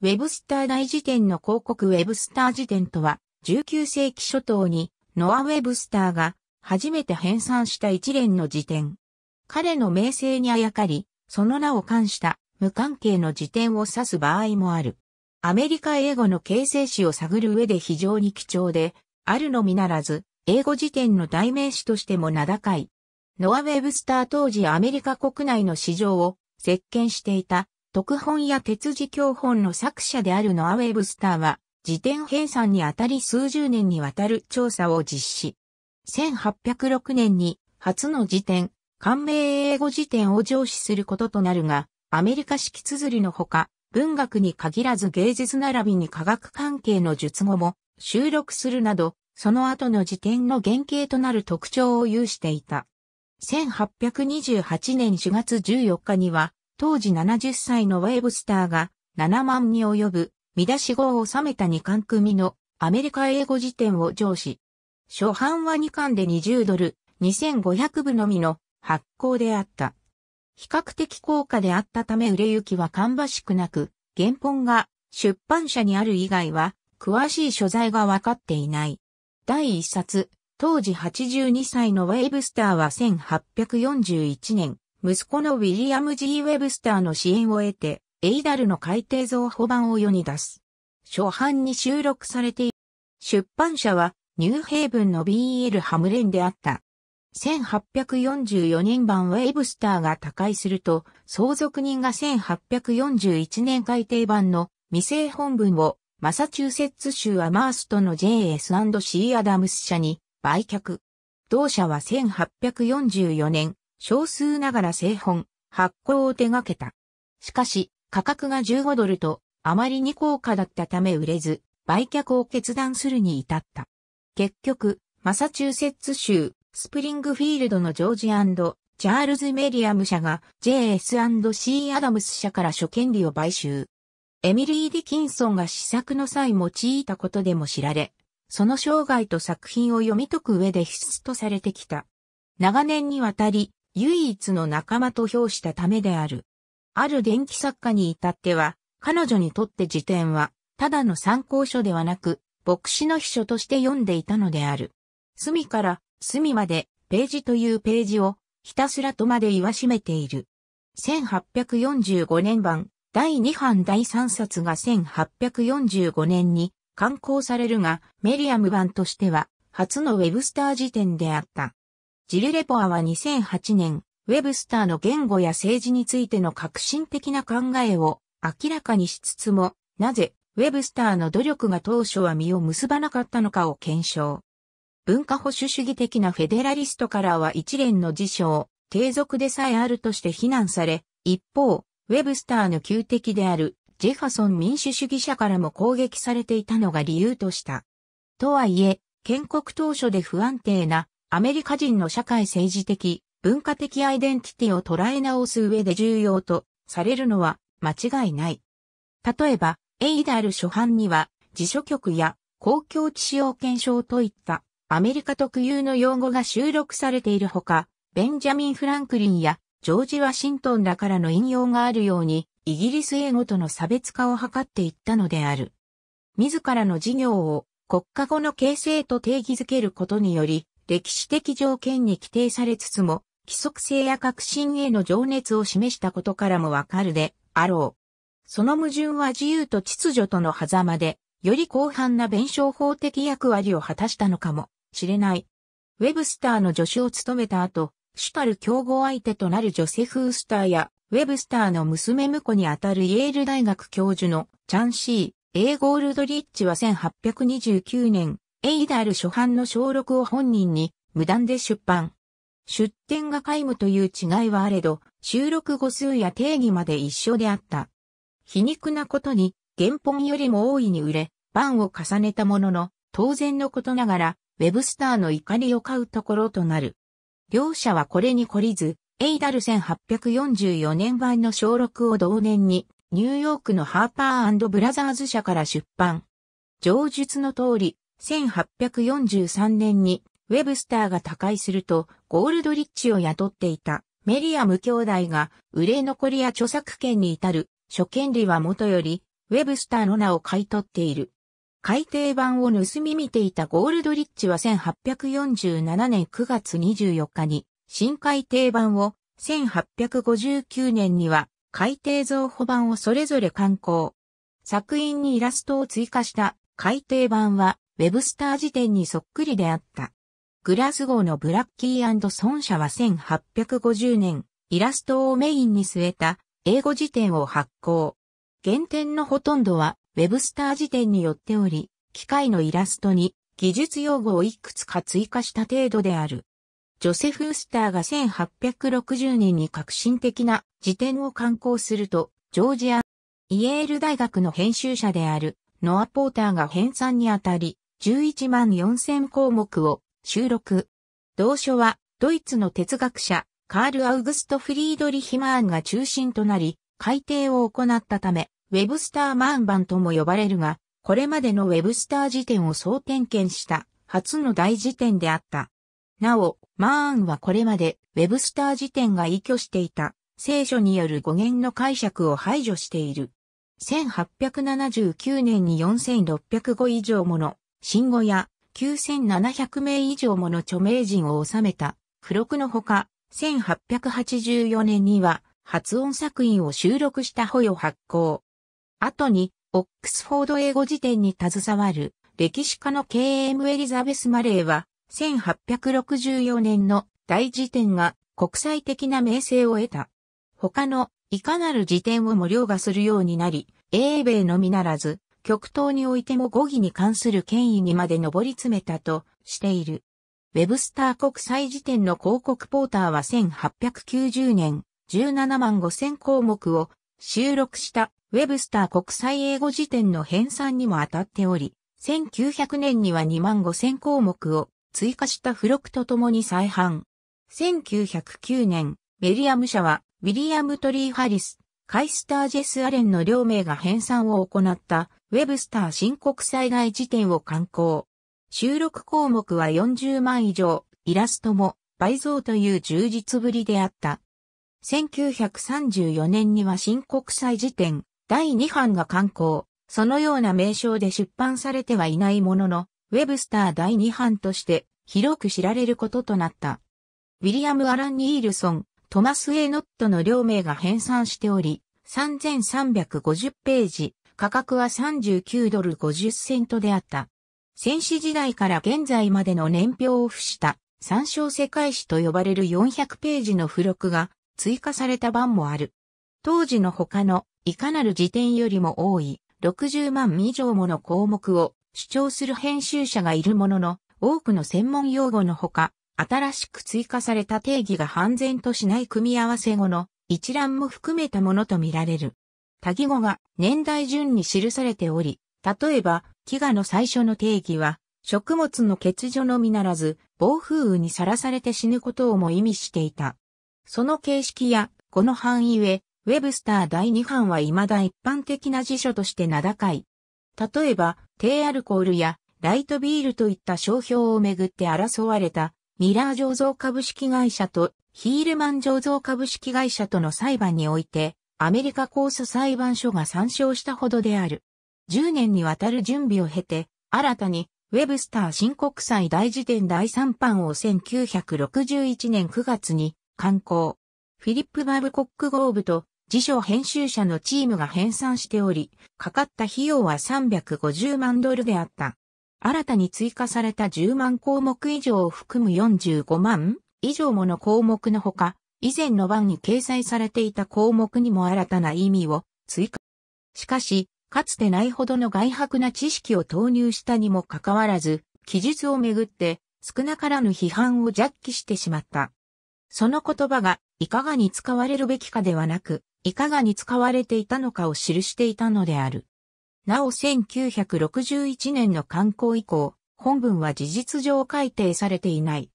ウェブスター大辞典の広告ウェブスター辞典とは、19世紀初頭にノア・ウェブスターが初めて編纂した一連の辞典。彼の名声にあやかり、その名を冠した無関係の辞典を指す場合もある。アメリカ英語の形成史を探る上で非常に貴重で、あるのみならず、英語辞典の代名詞としても名高い。ノア・ウェブスター当時アメリカ国内の市場を席巻していた特本や鉄字教本の作者であるノア・ウェブスターは、辞典編纂にあたり数十年にわたる調査を実施。1806年に初の辞典、官名英語辞典を上司することとなるが、アメリカ式綴りのほか、文学に限らず芸術並びに科学関係の術語も収録するなど、その後の辞典の原型となる特徴を有していた。1828年4月14日には、当時70歳のウェーブスターが7万に及ぶ見出し号を収めた2巻組のアメリカ英語辞典を上司。初版は2巻で20ドル、2500部のみの発行であった。比較的高価であったため売れ行きは芳しくなく、原本が出版社にある以外は詳しい所在がわかっていない。第1冊、当時82歳のウェイブスターは1841年、息子のウィリアム・ G・ ウェブスターの支援を得て、エイダルの改訂増法版を世に出す。初版に収録されている。出版社は、ニューヘイブンの BL ハムレンであった。1844年版ウェブスターが他界すると、相続人が1841年改訂版の未成本文をマサチューセッツ州アマーストの JS&C アダムス社に売却。同社は1844年少数ながら製本、発行を手掛けた。しかし、価格が15ドルと、あまりに高価だったため売れず、売却を決断するに至った。結局、マサチューセッツ州、スプリングフィールドのジョージチャールズ・メリアム社が JS&C アダムス社から諸権利を買収。エミリー・ディキンソンが試作の際用いたことでも知られ、その生涯と作品を読み解く上で必須とされてきた。長年にわたり、唯一の仲間と評したためである。ある電気作家に至っては、彼女にとって辞典は、ただの参考書ではなく、牧師の秘書として読んでいたのである。隅から隅までページというページをひたすらとまで言わしめている。1845年版第2版第3冊が1845年に刊行されるが、メリアム版としては初のウェブスター辞典であった。ジルレポアは2008年、ウェブスターの言語や政治についての革新的な考えを明らかにしつつも、なぜウェブスターの努力が当初は実を結ばなかったのかを検証。文化保守主義的なフェデラリストからは一連の事象、低俗でさえあるとして非難され、一方、ウェブスターの旧敵であるジェファソン民主主義者からも攻撃されていたのが理由とした。とはいえ、建国当初で不安定なアメリカ人の社会政治的、文化的アイデンティティを捉え直す上で重要とされるのは間違いない。例えば、エイダール初版には、辞書局や公共地使用検証といったアメリカ特有の用語が収録されているほか、ベンジャミン・フランクリンやジョージ・ワシントンらからの引用があるように、イギリス英語との差別化を図っていったのである。自らの事業を国家語の形成と定義づけることにより、歴史的条件に規定されつつも、規則性や革新への情熱を示したことからもわかるであろう。その矛盾は自由と秩序との狭間で、より広範な弁証法的役割を果たしたのかもしれない。ウェブスターの助手を務めた後、主たる競合相手となるジョセフ・ウスターや、ウェブスターの娘婿にあたるイェール大学教授のチャンシー、A. ゴールドリッチは1829年、エイダール初版の小録を本人に無断で出版。出典が皆無という違いはあれど、収録語数や定義まで一緒であった。皮肉なことに、原本よりも大いに売れ、版を重ねたものの、当然のことながら、ウェブスターの怒りを買うところとなる。両者はこれに懲りず、エイダル1844年版の小録を同年に、ニューヨークのハーパーブラザーズ社から出版。上述の通り、1843年にウェブスターが他界すると、ゴールドリッチを雇っていたメリアム兄弟が売れ残りや著作権に至る諸権利はもとより、ウェブスターの名を買い取っている。改訂版を盗み見ていたゴールドリッチは1847年9月24日に新改訂版を1859年には改訂増補版をそれぞれ刊行。作品にイラストを追加した改訂版はウェブスター辞典にそっくりであった。グラスゴーのブラッキーソン社は1850年、イラストをメインに据えた英語辞典を発行。原点のほとんどはウェブスター辞典によっており、機械のイラストに技術用語をいくつか追加した程度である。ジョセフ・ウスターが1860年に革新的な辞典を刊行すると、ジョージア、イエール大学の編集者であるノア・ポーターが編纂にあたり、11万4000項目を収録。同書は、ドイツの哲学者、カール・アウグスト・フリードリヒ・マーンが中心となり、改訂を行ったため、ウェブスター・マーン版とも呼ばれるが、これまでのウェブスター辞典を総点検した初の大辞典であった。なお、マーンはこれまでウェブスター辞典が依拠していた聖書による語源の解釈を排除している。1879年に4605以上もの新語や9700名以上もの著名人を収めた付録のほか、1884年には発音作品を収録した保与発行。後に、オックスフォード英語辞典に携わる歴史家の KM エリザベス・マレーは、1864年の大辞典が国際的な名声を得た。他のいかなる辞典をも凌駕するようになり、英米のみならず、極東においても語義に関する権威にまで上り詰めたとしている。ウェブスター国際辞典の広告ポーターは1890年17万5000項目を収録したウェブスター国際英語辞典の編纂にも当たっており、1900年には2万5000項目を追加した付録とともに再販。1909年、メリアム社はウィリアム・トリー・ハリス、カイスター・ジェス・アレンの両名が編纂を行ったウェブスター新国際外辞典を刊行。収録項目は40万以上、イラストも倍増という充実ぶりであった。1934年には新国際辞典第2版が刊行。そのような名称で出版されてはいないものの、ウェブスター第2版として広く知られることとなった。ウィリアム・アラン・ニールソン、トマス・エノットの両名が編纂しており、3350ページ、価格は39ドル50セントであった。戦死時代から現在までの年表を付した参照世界史と呼ばれる400ページの付録が追加された版もある。当時の他のいかなる辞典よりも多い60万以上もの項目を主張する編集者がいるものの多くの専門用語のほか新しく追加された定義が判然としない組み合わせ語の一覧も含めたものとみられる。多義語が年代順に記されており、例えば、飢餓の最初の定義は、食物の欠如のみならず、暴風雨にさらされて死ぬことをも意味していた。その形式や、この範囲へ、ウェブスター第2版は未だ一般的な辞書として名高い。例えば、低アルコールやライトビールといった商標をめぐって争われたミラー醸造株式会社とヒールマン醸造株式会社との裁判において、アメリカ控訴裁判所が参照したほどである。10年にわたる準備を経て、新たに、ウェブスター新国際大辞典第3版を1961年9月に刊行。フィリップ・バブコック・ゴーブと辞書編集者のチームが編纂しており、かかった費用は350万ドルであった。新たに追加された10万項目以上を含む45万以上もの項目のほか、以前の版に掲載されていた項目にも新たな意味を追加。しかし、かつてないほどの外泊な知識を投入したにもかかわらず、記述をめぐって少なからぬ批判を弱気してしまった。その言葉がいかがに使われるべきかではなく、いかがに使われていたのかを記していたのである。なお1961年の刊行以降、本文は事実上改定されていない。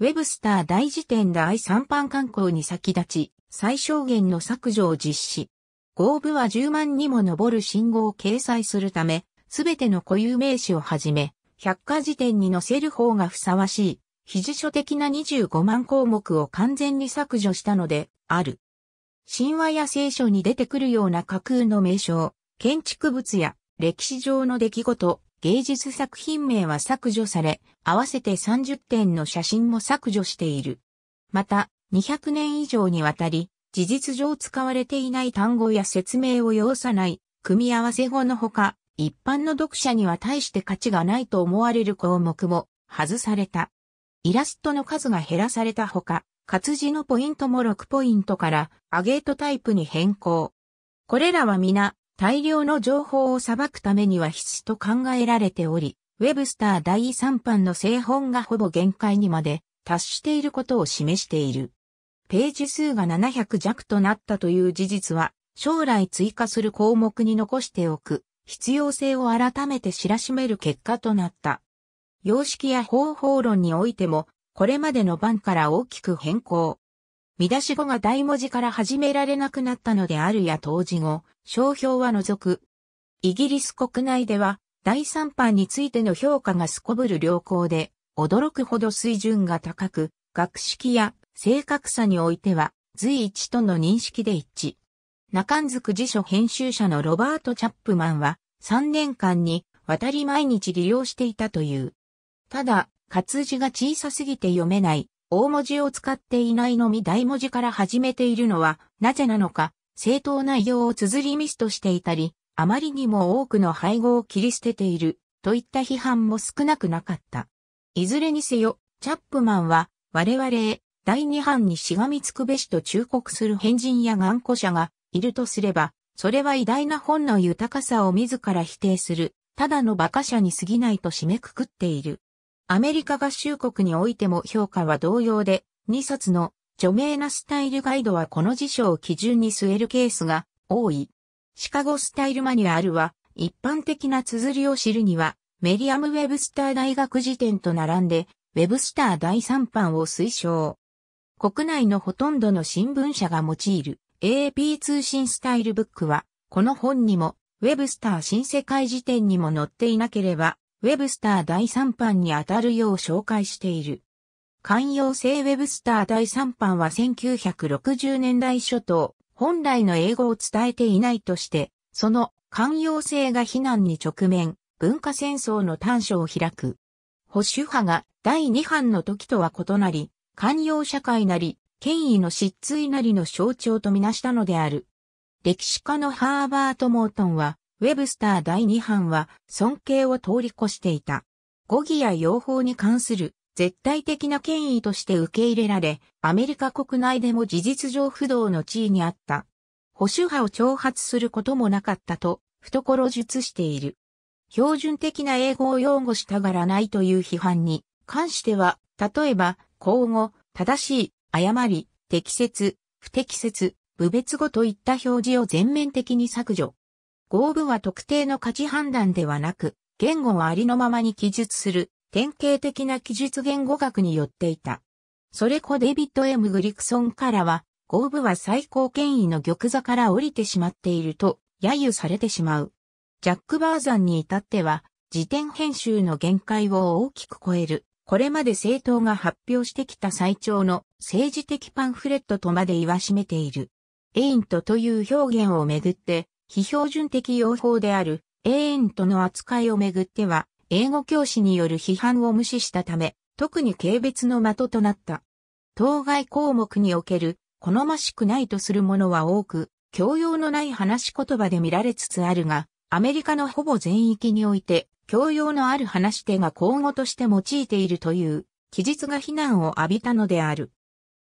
ウェブスター大辞典第3版刊行に先立ち、最小限の削除を実施。合部は10万にも上る信号を掲載するため、すべての固有名詞をはじめ、百科事典に載せる方がふさわしい、非辞書的な25万項目を完全に削除したので、ある。神話や聖書に出てくるような架空の名称、建築物や歴史上の出来事、芸術作品名は削除され、合わせて30点の写真も削除している。また、200年以上にわたり、事実上使われていない単語や説明を要さない、組み合わせ語のほか、一般の読者には大して価値がないと思われる項目も外された。イラストの数が減らされたほか、活字のポイントも6ポイントからアゲートタイプに変更。これらは皆大量の情報を裁くためには必須と考えられており、ウェブスター第3版の製本がほぼ限界にまで達していることを示している。ページ数が700弱となったという事実は、将来追加する項目に残しておく必要性を改めて知らしめる結果となった。様式や方法論においても、これまでの版から大きく変更。見出し語が大文字から始められなくなったのであるや当時後、商標は除く。イギリス国内では、第3版についての評価がすこぶる良好で、驚くほど水準が高く、学識や正確さにおいては、随一との認識で一致。中んづく辞書編集者のロバート・チャップマンは、3年間に渡り毎日利用していたという。ただ、活字が小さすぎて読めない、大文字を使っていないのみ大文字から始めているのは、なぜなのか、正当内容を綴りミスとしていたり、あまりにも多くの配合を切り捨てている、といった批判も少なくなかった。いずれにせよ、チャップマンは、我々へ、第二版にしがみつくべしと忠告する変人や頑固者がいるとすれば、それは偉大な本の豊かさを自ら否定する、ただの馬鹿者に過ぎないと締めくくっている。アメリカ合衆国においても評価は同様で、2冊の著名なスタイルガイドはこの辞書を基準に据えるケースが多い。シカゴスタイルマニュアルは一般的な綴りを知るにはメリアム・ウェブスター大学辞典と並んでウェブスター第3版を推奨。国内のほとんどの新聞社が用いる AP 通信スタイルブックはこの本にもウェブスター新世界辞典にも載っていなければウェブスター第3版にあたるよう紹介している。寛容性ウェブスター第3版は1960年代初頭、本来の英語を伝えていないとして、その寛容性が非難に直面、文化戦争の端緒を開く。保守派が第2版の時とは異なり、寛容社会なり、権威の失墜なりの象徴とみなしたのである。歴史家のハーバート・モートンは、ウェブスター第2版は尊敬を通り越していた。語義や用法に関する絶対的な権威として受け入れられ、アメリカ国内でも事実上不動の地位にあった。保守派を挑発することもなかったと、懐述している。標準的な英語を擁護したがらないという批判に関しては、例えば、口語、正しい、誤り、適切、不適切、部別語といった表示を全面的に削除。合部は特定の価値判断ではなく、言語をありのままに記述する、典型的な記述言語学によっていた。それこデビッド・ M・ グリクソンからは、合部は最高権威の玉座から降りてしまっていると、揶揄されてしまう。ジャック・バーザンに至っては、辞典編集の限界を大きく超える、これまで政党が発表してきた最長の政治的パンフレットとまで言わしめている。エイントという表現をめぐって、非標準的用法である、永遠との扱いをめぐっては、英語教師による批判を無視したため、特に軽蔑の的となった。当該項目における、好ましくないとするものは多く、教養のない話し言葉で見られつつあるが、アメリカのほぼ全域において、教養のある話し手が口語として用いているという、記述が非難を浴びたのである。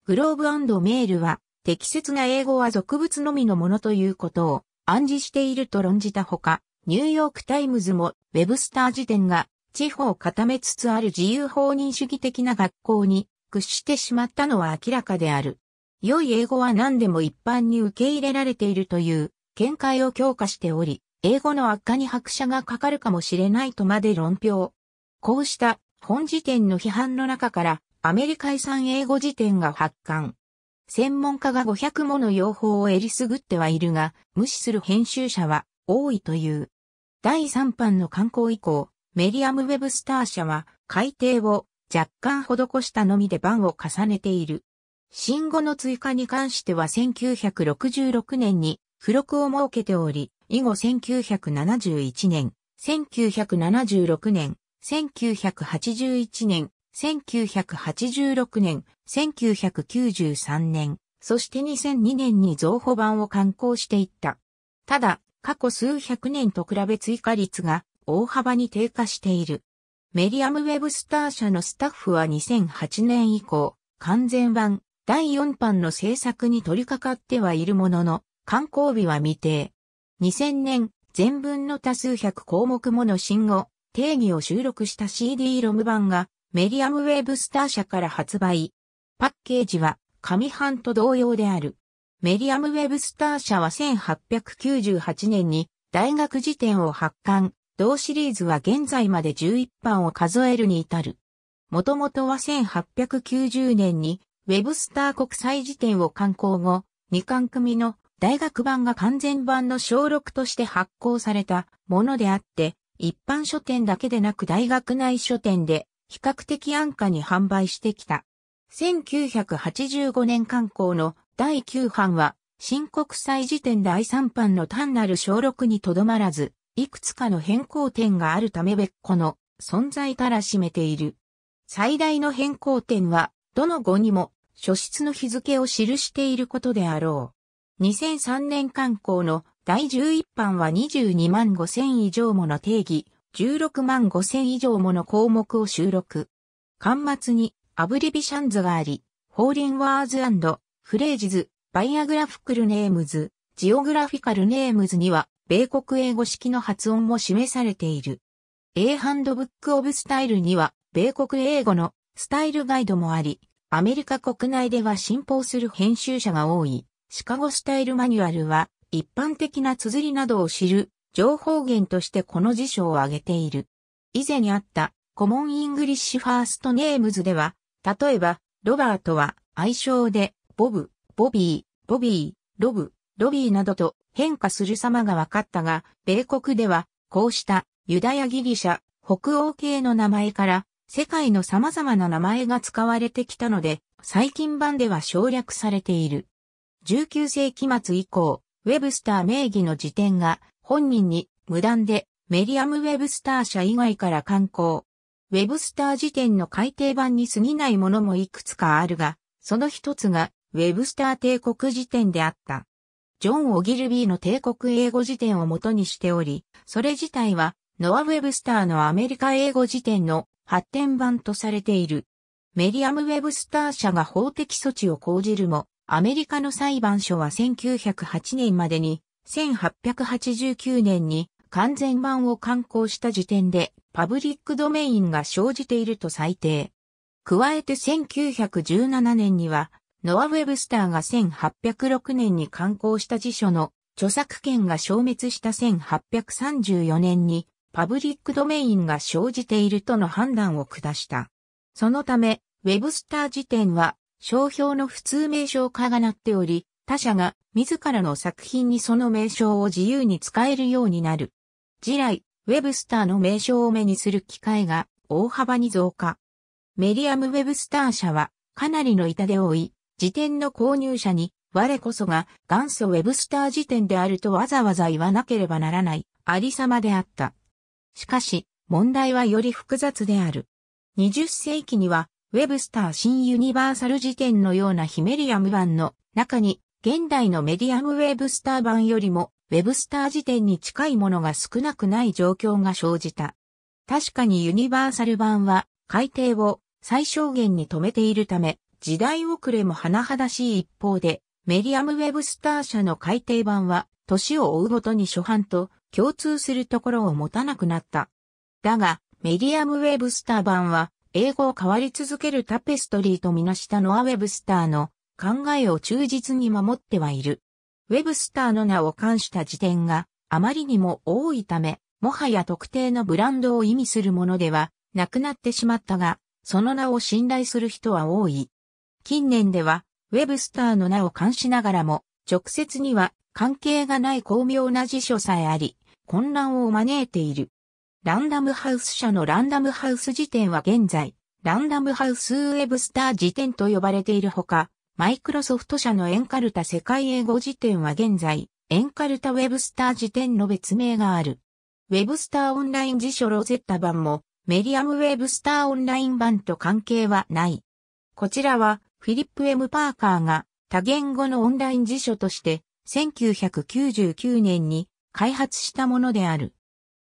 グローブメールは、適切な英語は俗物のみのものということを、暗示していると論じたほか、ニューヨークタイムズもウェブスター辞典が地方を固めつつある自由放任主義的な学校に屈してしまったのは明らかである。良い英語は何でも一般に受け入れられているという見解を強化しており、英語の悪化に拍車がかかるかもしれないとまで論評。こうした本辞典の批判の中からアメリカ遺産英語辞典が発刊。専門家が500もの用法をえりすぐってはいるが、無視する編集者は多いという。第3版の刊行以降、メディアム・ウェブスター社は改訂を若干施したのみで版を重ねている。新語の追加に関しては1966年に付録を設けており、以後1971年、1976年、1981年、1986年、1993年、そして2002年に増補版を刊行していった。ただ、過去数百年と比べ追加率が大幅に低下している。メディアム・ウェブスター社のスタッフは2008年以降、完全版、第4版の制作に取り掛かってはいるものの、刊行日は未定。2000年、全文の多数百項目もの新語、定義を収録した CD ロム版がメディアムウェブスター社から発売。パッケージは紙版と同様である。メディアムウェブスター社は1898年に大学辞典を発刊。同シリーズは現在まで11版を数えるに至る。もともとは1890年にウェブスター国際辞典を刊行後、2巻組の大学版が完全版の小6として発行されたものであって、一般書店だけでなく大学内書店で比較的安価に販売してきた。1985年刊行の第9版は、新国際辞典第3版の単なる小6にとどまらず、いくつかの変更点があるため別個の存在たらしめている。最大の変更点は、どの語にも書室の日付を記していることであろう。2003年刊行の第11版は22万5千以上もの定義、16万5千以上もの項目を収録。巻末にアブリビシャンズがあり、ホーリンワーズフレージズ、バイアグラフィクルネームズ、ジオグラフィカルネームズには、米国英語式の発音も示されている。A ハンドブックオブスタイルには、米国英語のスタイルガイドもあり、アメリカ国内では信奉する編集者が多い、シカゴスタイルマニュアルは、一般的な綴りなどを知る情報源としてこの辞書を挙げている。以前にあったコモンイングリッシュファーストネームズでは、例えば、ロバートは愛称で、ボブ、ボビー、ボビー、ロブ、ロビーなどと変化する様が分かったが、米国では、こうしたユダヤギリシャ、北欧系の名前から、世界の様々な名前が使われてきたので、最近版では省略されている。19世紀末以降、ウェブスター名義の辞典が本人に無断でメディアム・ウェブスター社以外から刊行。ウェブスター辞典の改訂版に過ぎないものもいくつかあるが、その一つがウェブスター帝国辞典であった。ジョン・オギルビーの帝国英語辞典を元にしており、それ自体はノア・ウェブスターのアメリカ英語辞典の発展版とされている。メディアム・ウェブスター社が法的措置を講じるも、アメリカの裁判所は1908年までに1889年に完全版を刊行した時点でパブリックドメインが生じていると裁定。加えて1917年には、ノア・ウェブスターが1806年に刊行した辞書の著作権が消滅した1834年にパブリックドメインが生じているとの判断を下した。そのため、ウェブスター辞典は商標の普通名称化がなっており、他者が自らの作品にその名称を自由に使えるようになる。次来、ウェブスターの名称を目にする機会が大幅に増加。メリアム・ウェブスター社はかなりの痛手を負い、辞典の購入者に我こそが元祖ウェブスター辞典であるとわざわざ言わなければならないありさまであった。しかし、問題はより複雑である。20世紀には、ウェブスター新ユニバーサル辞典のようなヒメリアム版の中に現代のメディアムウェブスター版よりも、ウェブスター時点に近いものが少なくない状況が生じた。確かにユニバーサル版は、改定を最小限に止めているため、時代遅れも甚だしい一方で、メディアムウェブスター社の改定版は、年を追うごとに初版と共通するところを持たなくなった。だが、メディアムウェブスター版は、英語を変わり続けるタペストリーとみなしたノアウェブスターの考えを忠実に守ってはいる。ウェブスターの名を冠した辞典があまりにも多いため、もはや特定のブランドを意味するものではなくなってしまったが、その名を信頼する人は多い。近年では、ウェブスターの名を冠しながらも、直接には関係がない巧妙な辞書さえあり、混乱を招いている。ランダムハウス社のランダムハウス辞典は現在、ランダムハウスウェブスター辞典と呼ばれているほか、マイクロソフト社のエンカルタ世界英語辞典は現在、エンカルタウェブスター辞典の別名がある。ウェブスターオンライン辞書ロゼッタ版も、メディアムウェブスターオンライン版と関係はない。こちらは、フィリップ・エムパーカーが多言語のオンライン辞書として、1999年に開発したものである。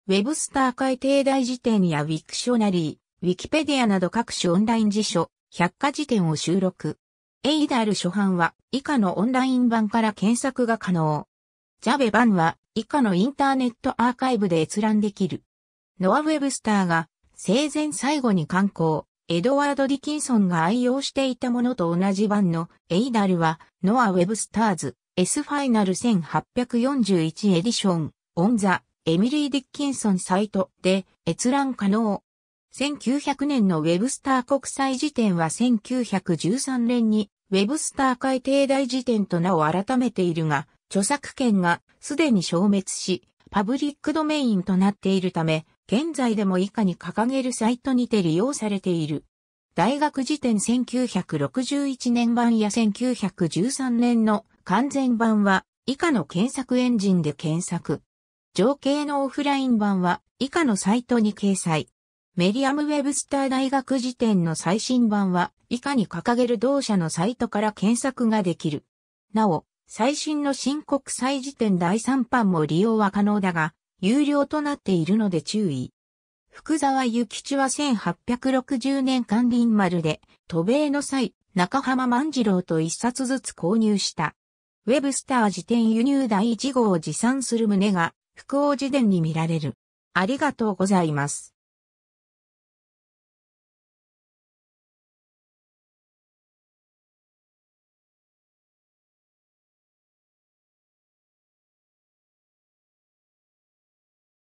ウェブスター改定大辞典やウィクショナリー、ウィキペディアなど各種オンライン辞書、百科辞典を収録。エイダール初版は以下のオンライン版から検索が可能。ジャベ版は以下のインターネットアーカイブで閲覧できる。ノア・ウェブスターが生前最後に刊行、エドワード・ディキンソンが愛用していたものと同じ版のエイダルはノア・ウェブスターズ S ファイナル1841エディションオンザ・エミリー・ディッキンソンサイトで閲覧可能。1900年のウェブスター国際辞典は1913年にウェブスター改定大辞典と名を改めているが、著作権がすでに消滅し、パブリックドメインとなっているため、現在でも以下に掲げるサイトにて利用されている。大学辞典1961年版や1913年の完全版は以下の検索エンジンで検索。情景のオフライン版は以下のサイトに掲載。メディアム・ウェブスター大学辞典の最新版は、以下に掲げる同社のサイトから検索ができる。なお、最新の新国際辞典第3版も利用は可能だが、有料となっているので注意。福沢諭吉は1860年関林丸で、渡米の際、中浜万次郎と一冊ずつ購入した。ウェブスター辞典輸入第1号を持参する旨が、福王辞典に見られる。ありがとうございます。